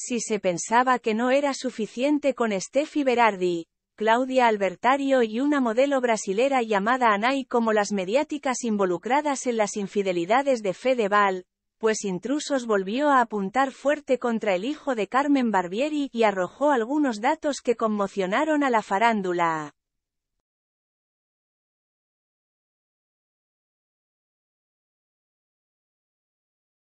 Si se pensaba que no era suficiente con Steffi Berardi, Claudia Albertario y una modelo brasilera llamada Anay como las mediáticas involucradas en las infidelidades de Fedeval, pues Intrusos volvió a apuntar fuerte contra el hijo de Carmen Barbieri y arrojó algunos datos que conmocionaron a la farándula.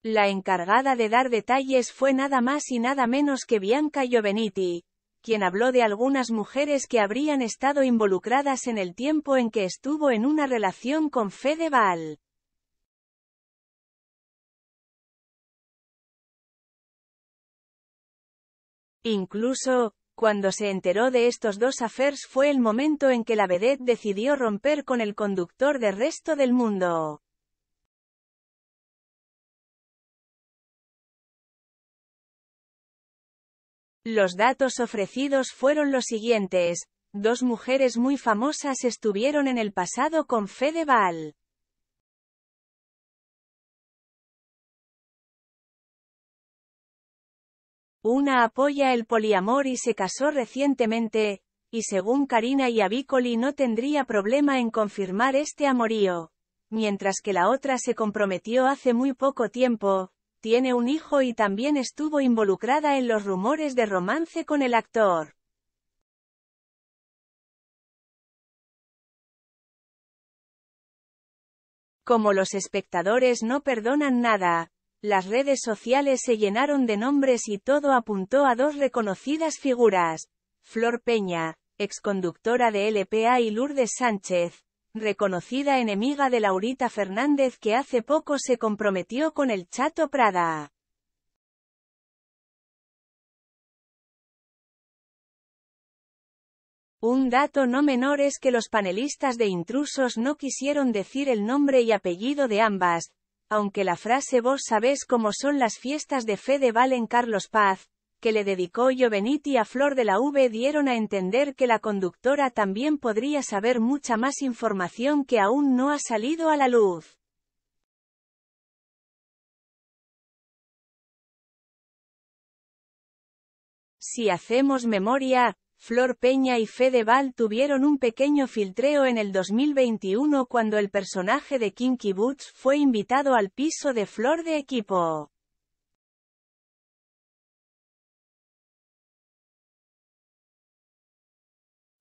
La encargada de dar detalles fue nada más y nada menos que Bianca Joveniti, quien habló de algunas mujeres que habrían estado involucradas en el tiempo en que estuvo en una relación con Fedeval. Incluso, cuando se enteró de estos dos affairs fue el momento en que la vedette decidió romper con el conductor del resto del mundo. Los datos ofrecidos fueron los siguientes. Dos mujeres muy famosas estuvieron en el pasado con Baal Una apoya el poliamor y se casó recientemente, y según Karina y Avícoli no tendría problema en confirmar este amorío, mientras que la otra se comprometió hace muy poco tiempo, tiene un hijo y también estuvo involucrada en los rumores de romance con el actor. Como los espectadores no perdonan nada, las redes sociales se llenaron de nombres y todo apuntó a dos reconocidas figuras, Flor Peña, exconductora de LPA y Lourdes Sánchez, reconocida enemiga de Laurita Fernández que hace poco se comprometió con el Chato Prada. Un dato no menor es que los panelistas de intrusos no quisieron decir el nombre y apellido de ambas, aunque la frase vos sabés cómo son las fiestas de fe de Valen Carlos Paz, que le dedicó Beniti a Flor de la V dieron a entender que la conductora también podría saber mucha más información que aún no ha salido a la luz. Si hacemos memoria, Flor Peña y Val tuvieron un pequeño filtreo en el 2021 cuando el personaje de Kinky Boots fue invitado al piso de Flor de Equipo.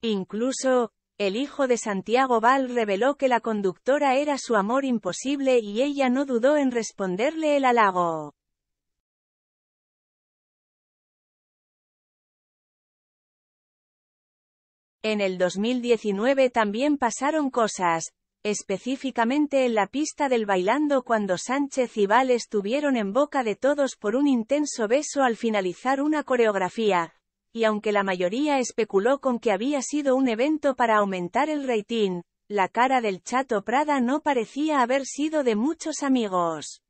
Incluso, el hijo de Santiago Val reveló que la conductora era su amor imposible y ella no dudó en responderle el halago. En el 2019 también pasaron cosas, específicamente en la pista del bailando cuando Sánchez y Val estuvieron en boca de todos por un intenso beso al finalizar una coreografía, y aunque la mayoría especuló con que había sido un evento para aumentar el rating, la cara del Chato Prada no parecía haber sido de muchos amigos.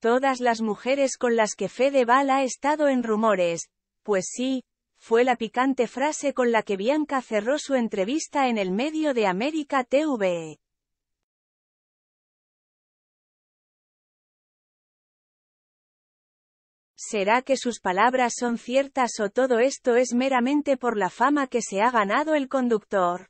Todas las mujeres con las que Fede Val ha estado en rumores, pues sí, fue la picante frase con la que Bianca cerró su entrevista en el medio de América TV. ¿Será que sus palabras son ciertas o todo esto es meramente por la fama que se ha ganado el conductor?